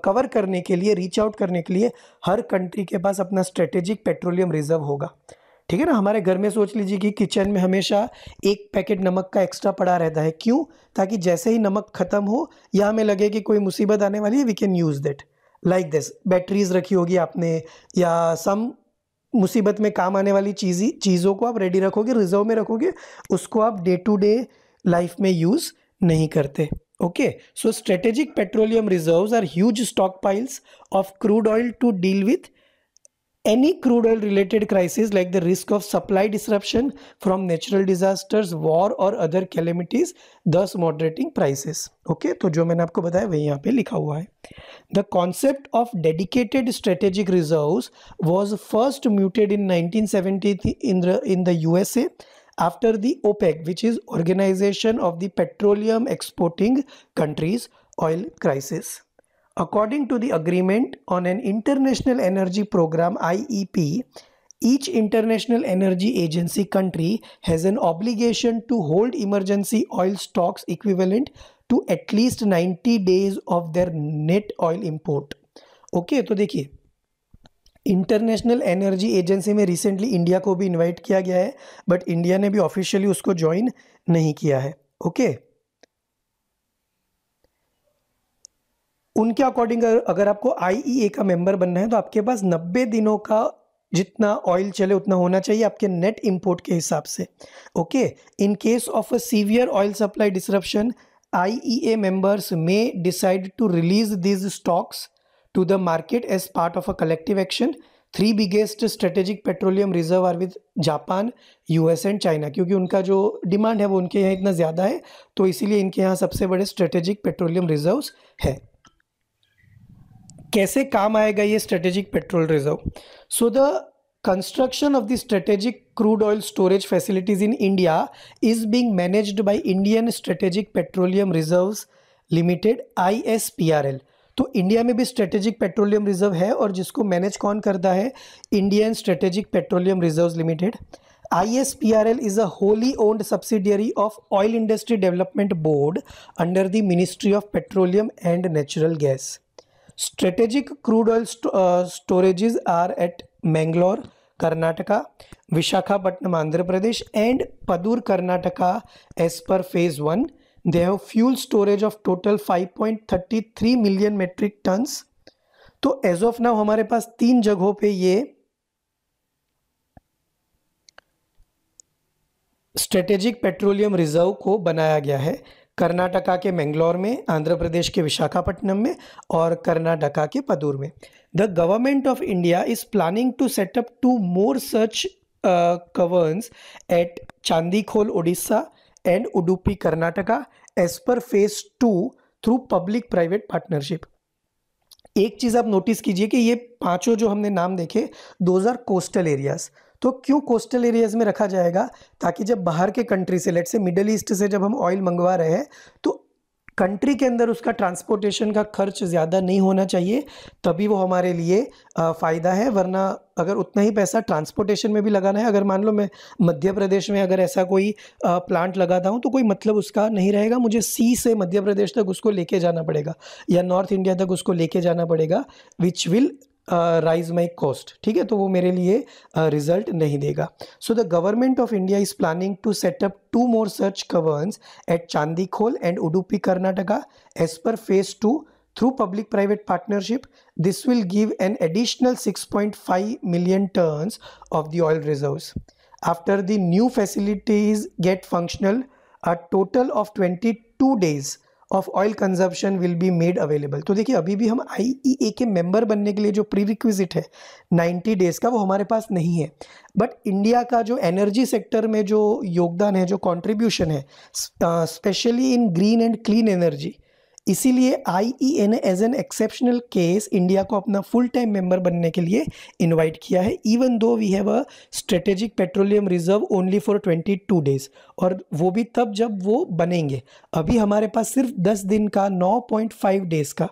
कवर करने के लिए रीच आउट करने के लिए हर कंट्री के पास अपना स्ट्रेटेजिक पेट्रोलियम रिजर्व होगा ठीक है ना हमारे घर में सोच लीजिए कि किचन में हमेशा एक पैकेट नमक का एक्स्ट्रा पड़ा रहता है क्यों ताकि जैसे ही नमक ख़त्म हो या हमें लगे कि कोई मुसीबत आने वाली है we can use that like this batteries रखी होगी आपने या सम मुसीबत में काम आने वाली चीज़ी चीज़ों को आप रेडी रखोगे रिजर्व में रखोगे उसको आप डे टू डे लाइफ में यूज़ नहीं करते okay so strategic petroleum reserve are huge stockpiles of crude oil to deal with any crude oil related crisis like the risk of supply disruption from natural disasters war or other calamities thus moderating prices okay to jo maine aapko bataya wahi yahan pe likha hua hai the concept of dedicated strategic reserves was first muted in 1970 in the in the USA after the OPEC which is Organization of the Petroleum Exporting Countries oil crisis According to the agreement on an International Energy Program IEP, each International Energy Agency country has an obligation to hold emergency oil stocks equivalent to at least 90 days of their net oil import. okay, तो देखिए International Energy Agency में recently India को भी invite किया गया है but India ने भी ऑफिशियली उसको ज्वाइन नहीं किया है ओके okay? उनके अकॉर्डिंग अगर आपको आई e का मेंबर बनना है तो आपके पास नब्बे दिनों का जितना ऑयल चले उतना होना चाहिए आपके नेट इंपोर्ट के हिसाब से okay in case of a severe oil supply disruption a members may decide to release these stocks to the market as part of a collective action three biggest strategic petroleum reserve are with Japan S and China क्योंकि उनका जो demand है वो उनके यहाँ इतना ज़्यादा है तो इसीलिए इनके यहाँ सबसे बड़े स्ट्रेटेजिक पेट्रोलियम रिजर्व है कैसे काम आएगा ये strategic petrol reserve so the construction of the strategic crude oil storage facilities in India is being managed by Indian Strategic petroleum Reserve Limited I S P R L तो India में भी strategic petroleum reserve है और जिसको manage कौन करता है Indian Strategic petroleum Reserve Limited I S P R L is a wholly owned subsidiary of Oil Industry Development Board under the Ministry of Petroleum and Natural Gas Strategic crude oil st uh, storages are at Mangalore, Karnataka, Vishakhapatnam, Andhra Pradesh and Padur, Karnataka as per phase 1. They have fuel storage of total 5.33 million metric tons. तो as of now हमारे पास तीन जगहों पे ये strategic petroleum reserve को बनाया गया है कर्नाटका के मैंगलोर में आंध्र प्रदेश के विशाखापट्टनम में और कर्नाटका के पदूर में the government of India is planning to set up two more such caverns at Chandikhol Odisha and Udupi Karnataka as per phase two through public private partnership एक चीज़ आप नोटिस कीजिए कि ये पांचों जो हमने नाम देखे दोज आर कोस्टल एरियाज़ तो क्यों कोस्टल एरियाज़ में रखा जाएगा ताकि जब बाहर के कंट्री से लेट से मिडल ईस्ट से जब हम ऑयल मंगवा रहे हैं तो कंट्री के अंदर उसका ट्रांसपोर्टेशन का खर्च ज़्यादा नहीं होना चाहिए तभी वो हमारे लिए फ़ायदा है वरना अगर उतना ही पैसा ट्रांसपोर्टेशन में भी लगाना है अगर मान लो मैं मध्य प्रदेश में अगर ऐसा कोई प्लांट लगाता हूँ तो कोई मतलब उसका नहीं रहेगा मुझे सी से मध्य प्रदेश तक उसको लेके जाना पड़ेगा या नॉर्थ इंडिया तक उसको लेके जाना पड़ेगा which will raise my cost ठीक है तो वो मेरे लिए रिजल्ट uh, नहीं देगा so the government of India is planning to set up two more सर्च caverns at Chandikhol and Udupi Karnataka as per phase two through public private partnership this will give an additional six point five million tons of the oil reserve after the new facilities get functional a total of twenty two days of oil consumption will be made available तो देखिए अभी भी हम आई e के member बनने के लिए जो प्री रिक्विजिट है 90 डेज़ का वो हमारे पास नहीं है बट इंडिया का जो एनर्जी सेक्टर में जो योगदान है जो कॉन्ट्रीब्यूशन है specially in green and clean energy इसीलिए आई ई ए ने as an exceptional case India को अपना फुल टाइम मेंबर बनने के लिए इनवाइट किया है even though we have a strategic petroleum reserve only for twenty two days और वो भी तब जब वो बनेंगे अभी हमारे पास सिर्फ दस दिन का नौ पॉइंट फाइव डेज़ का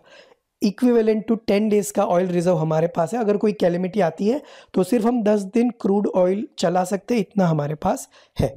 इक्विवेलेंट टू टेन डेज़ का ऑयल रिजर्व हमारे पास है अगर कोई कैलमिटी आती है तो सिर्फ हम दस दिन क्रूड ऑयल चला सकते इतना हमारे पास है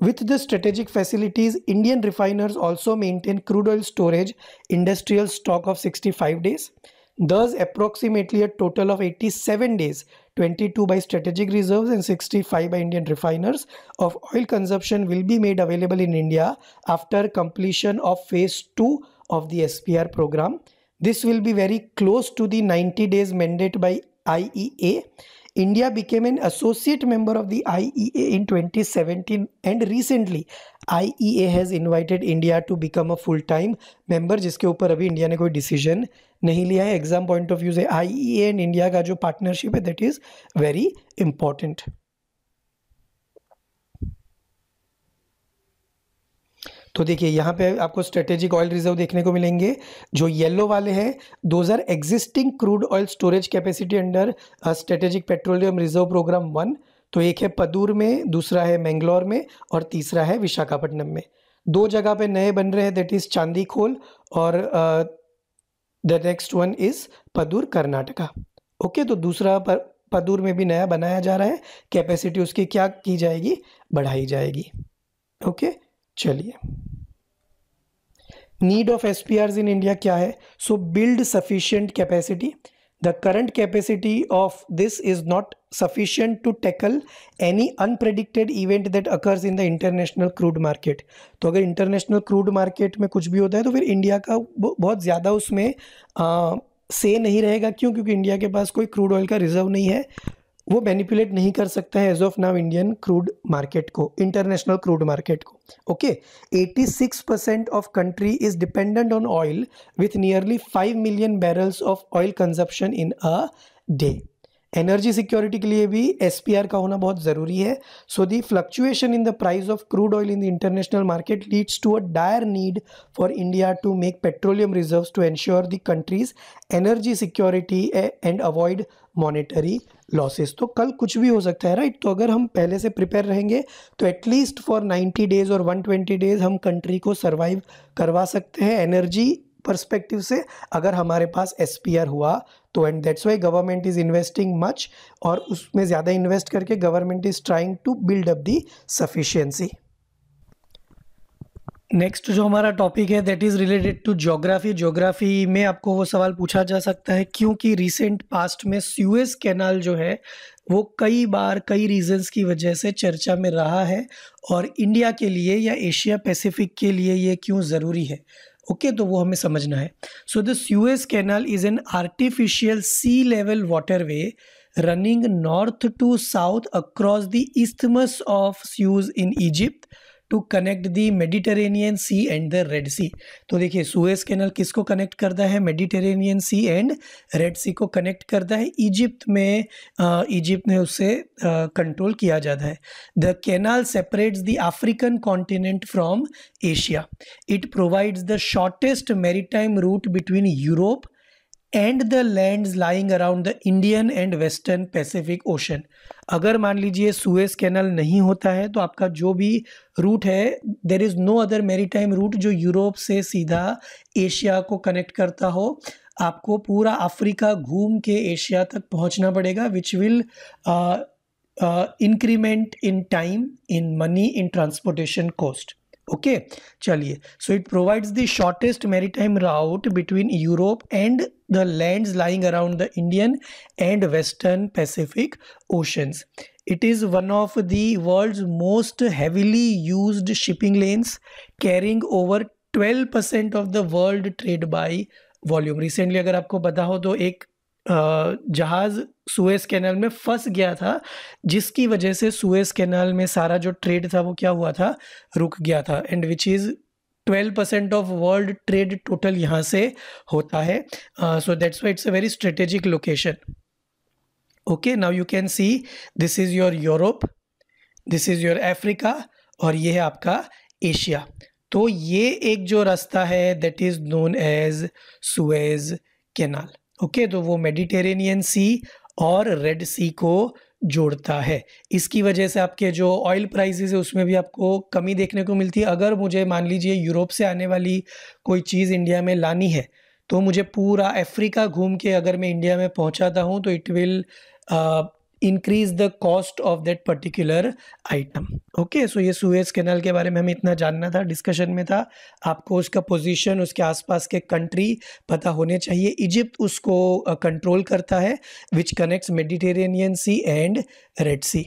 With the strategic facilities, Indian refiners also maintain crude oil storage industrial stock of 65 days, thus approximately a total of 87 days, 22 by strategic reserves and 65 by Indian refiners of oil consumption will be made available in India after completion of phase 2 of the SPR program. This will be very close to the 90 days mandate by IEA India became an associate member of the IEA in 2017 and recently IEA has invited India to become a full time member जिसके ऊपर अभी India ने कोई decision नहीं लिया है exam point of view से IEA and India का जो पार्टनरशिप है दैट इज़ वेरी इंपॉर्टेंट तो देखिए यहाँ पे आपको स्ट्रेटेजिक ऑयल रिजर्व देखने को मिलेंगे जो येलो वाले हैं those are existing crude oil storage capacity under strategic petroleum reserve program one तो एक है पदूर में दूसरा है मैंगलोर में और तीसरा है विशाखापट्टनम में दो जगह पे नए बन रहे हैं दैट इज़ चांदी खोल और the next one is Padur Karnataka okay तो दूसरा पर पदूर में भी नया बनाया जा रहा है कैपेसिटी उसकी क्या की जाएगी बढ़ाई जाएगी ओके okay? चलिए need of S in India क्या है so build sufficient capacity the current capacity of this is not sufficient to tackle any unpredicted event that occurs in the international crude market तो अगर international crude market में कुछ भी होता है तो फिर इंडिया का बहुत ज़्यादा उसमें से नहीं रहेगा क्यों क्योंकि इंडिया के पास कोई क्रूड ऑयल का रिजर्व नहीं है वो मैनिपुलेट नहीं कर सकता है as of now Indian crude market को इंटरनेशनल क्रूड मार्केट को okay eighty six percent of country is dependent on oil with nearly five million barrels of oil consumption in a day energy security के लिए भी S का होना बहुत ज़रूरी है so the fluctuation in the price of crude oil in the international market leads to a dire need for India to make petroleum reserve to ensure the country's energy security and avoid monetary losses तो कल कुछ भी हो सकता है right तो अगर हम पहले से प्रिपेयर रहेंगे तो एटलीस्ट फॉर 90 डेज़ और 120 डेज़ हम कंट्री को सर्वाइव करवा सकते हैं एनर्जी परस्पेक्टिव से अगर हमारे पास एस हुआ तो and that's why government is investing much और उसमें ज़्यादा इन्वेस्ट करके government is trying to build up the sufficiency next जो हमारा टॉपिक है that is related to geography geography में आपको वो सवाल पूछा जा सकता है क्योंकि रिसेंट पास्ट में स्यूएस कैनाल जो है वो कई बार कई रीजंस की वजह से चर्चा में रहा है और इंडिया के लिए या एशिया पैसिफिक के लिए ये क्यों ज़रूरी है ओके okay, तो वो हमें समझना है so the Suez canal is an artificial sea level waterway running north to south across the isthmus of Suez in Egypt to connect the Mediterranean sea and the Red Sea तो देखिए Suez canal किसको connect करता है Mediterranean sea and Red Sea को connect करता है Egypt में Egypt ने उसे कंट्रोल किया जाता है the canal separates the African continent from Asia it provides the shortest maritime route between Europe and the land lying around the Indian and western Pacific ocean अगर मान लीजिए सुएस कैनल नहीं होता है तो आपका जो भी रूट है there is no other maritime route जो यूरोप से सीधा एशिया को कनेक्ट करता हो आपको पूरा अफ्रीका घूम के एशिया तक पहुंचना पड़ेगा which will increment in time in money in transportation cost okay चलिए so it provides the shortest maritime route between Europe and the lands lying around the Indian and western Pacific oceans is one of the world most heavily use shipping lanes carrying over twelve percent of the world trade by volume recently अगर आपको पता हो तो एक जहाज Suez canal में फंस गया था जिसकी वजह से सुएस कैनाल में सारा जो ट्रेड था वो क्या हुआ था रुक गया था and which is twelve percent of world trade total यहाँ से होता है so that's why it's a very strategic location okay now you can see this is your Europe this is your Africa और ये है आपका एशिया तो ये एक जो रास्ता है that is known as Suez canal okay तो वो मेडिटेरेनियन सी और रेड सी को जोड़ता है इसकी वजह से आपके जो ऑयल प्राइसेस है उसमें भी आपको कमी देखने को मिलती है अगर मुझे मान लीजिए यूरोप से आने वाली कोई चीज़ इंडिया में लानी है तो मुझे पूरा अफ्रीका घूम के अगर मैं इंडिया में पहुंचाता हूं तो it will increase the cost of that particular item okay so ये सुएज कैनल के बारे में हमें इतना जानना था डिस्कशन में था आपको उसका पोजीशन उसके आसपास के कंट्री पता होने चाहिए इजिप्ट उसको कंट्रोल uh, करता है which connects Mediterranean sea and Red Sea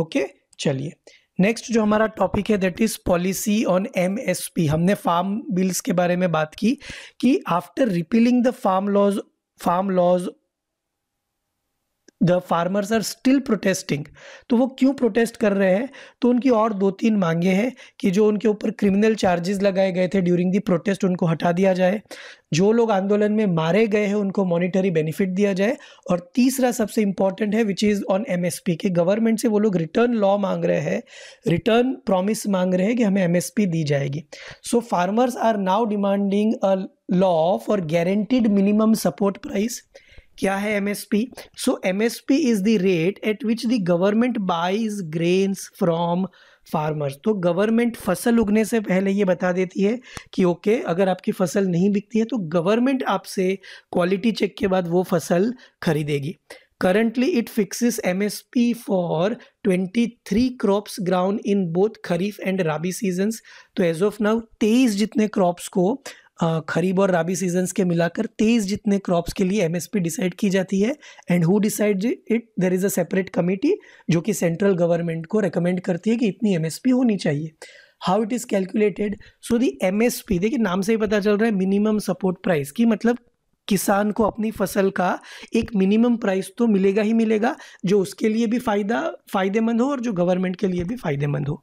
okay चलिए नेक्स्ट जो हमारा टॉपिक है that is policy on M S P हमने फार्म बिल्स के बारे में बात की कि after repealing the farm laws farm laws the farmers are still protesting तो वो क्यों प्रोटेस्ट कर रहे हैं तो उनकी और दो तीन मांगे हैं कि जो उनके ऊपर क्रिमिनल चार्जेस लगाए गए थे ड्यूरिंग दी प्रोटेस्ट उनको हटा दिया जाए जो लोग आंदोलन में मारे गए हैं उनको मॉनिटरी बेनिफिट दिया जाए और तीसरा सबसे इम्पॉर्टेंट है which is on M S P के गवर्नमेंट से वो लोग रिटर्न लॉ मांग रहे हैं रिटर्न प्रॉमिस मांग रहे हैं कि हमें एम एस पी दी जाएगी so farmers are now demanding a law for guaranteed minimum support price क्या है MSP so MSP is the rate at which the government buys grains from farmers तो गवर्नमेंट फसल उगने से पहले ये बता देती है कि ओके okay, अगर आपकी फसल नहीं बिकती है तो गवर्नमेंट आपसे क्वालिटी चेक के बाद वो फसल खरीदेगी it fixes M S P for twenty three crops grown in both kharif and rabi seasons तो एज ऑफ नाउ तेईस जितने क्रॉप्स को खरीब और राबी सीजन्स के मिलाकर तेईस जितने क्रॉप्स के लिए एमएसपी डिसाइड की जाती है and who decide it there is a separate committee जो कि सेंट्रल गवर्नमेंट को रिकमेंड करती है कि इतनी एमएसपी होनी चाहिए how it is calculated so the M S P देखिए नाम से ही पता चल रहा है मिनिमम सपोर्ट प्राइस की मतलब किसान को अपनी फसल का एक मिनिमम प्राइस तो मिलेगा ही मिलेगा जो उसके लिए भी फ़ायदा फ़ायदेमंद हो और जो गवर्नमेंट के लिए भी फ़ायदेमंद हो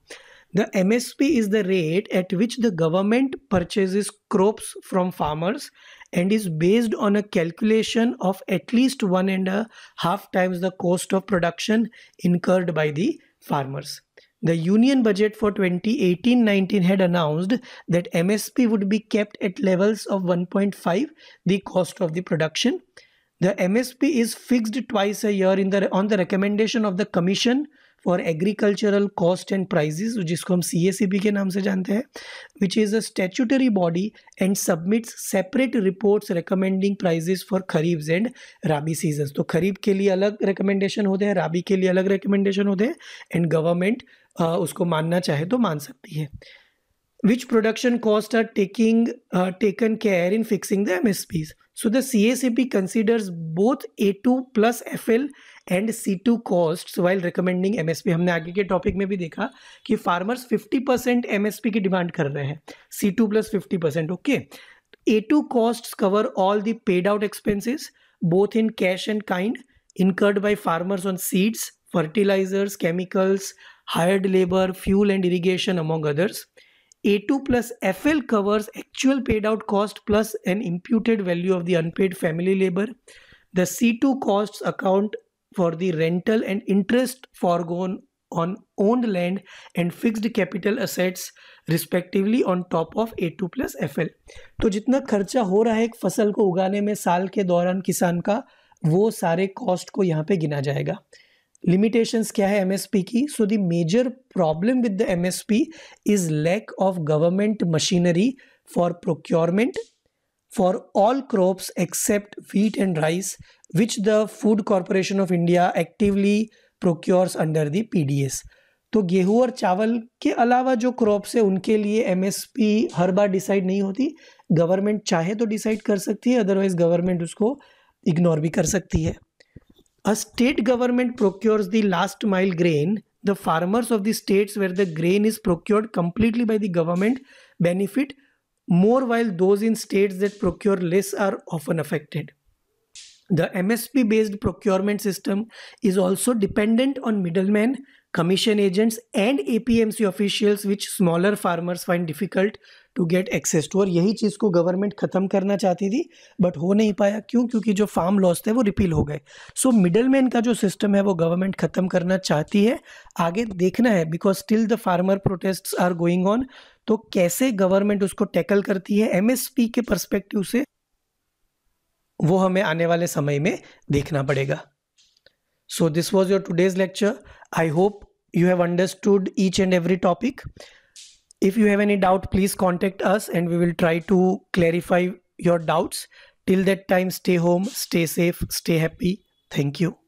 The MSP is the rate at which the government purchases crops from farmers and is based on a calculation of at least one and a half times the cost of production incurred by the farmers. The union budget for 2018-19 had announced that MSP would be kept at levels of 1.5 the cost of the production. The MSP is fixed twice a year in the, on the recommendation of the commission for agricultural cost and prices जिसको हम C C के नाम से जानते हैं which is a statutory body and submits separate reports recommending prices for kharif and rabi season तो खरीब के लिए अलग रिकमेंडेशन होते हैं राबी के लिए अलग रिकमेंडेशन होते हैं एंड गवर्नमेंट उसको मानना चाहे तो मान सकती है which production cost are taking care in fixing the M S Ps so the C A C P considers both A two plus F L and C two cost while recommending M S P हमने आगे के topic में भी देखा कि farmers fifty percent M की demand कर रहे हैं C two plus fifty percent okay A two cost cover all the paid out expenses both in cash and kind incurred by farmers on seeds fertilisers chemicals hired labour fuel and irrigation among others A two plus F L covers actual paid out cost plus an imputed value of the unpaid family labour the C two cost account for the rental and interest foregone on owned land and fixed capital assets respectively on top of A2 plus FL. तो जितना खर्चा हो रहा है एक फसल को उगाने में साल के दौरान किसान का वो सारे कॉस्ट को यहाँ पे गिना जाएगा लिमिटेशंस क्या है एमएसपी की so the major problem with the MSP is lack of government machinery for procurement for all crops except wheat and rice which the food corporation of india actively procures under the pds तो गेहूं और चावल के अलावा जो crops है उनके लिए एमएसपी हर बार डिसाइड नहीं होती गवर्नमेंट चाहे तो डिसाइड कर सकती है अदरवाइज गवर्नमेंट उसको इग्नोर भी कर सकती है a state government procures the last mile grain the farmers of the states where the grain is procured completely by the government benefit more while those in states that procure less are often affected. The MSP based procurement system is also dependent on middlemen commission agents and APMC officials which smaller farmers find difficult to get access to और यही चीज़ को government ख़त्म करना चाहती थी but हो नहीं पाया क्यों क्योंकि जो फार्म लॉस थे वो रिपील हो गए सो मिडल मैन का जो सिस्टम है वो गवर्नमेंट ख़त्म करना चाहती है आगे देखना है because still the farmer protest are going on तो कैसे गवर्नमेंट उसको टैकल करती है एमएसपी के परस्पेक्टिव से वो हमें आने वाले समय में देखना पड़ेगा So this was your today's lecture. I hope you have understood each and every topic. If you have any doubt, please contact us and we will try to clarify your doubts. Till that time, stay home, stay safe, stay happy. Thank you.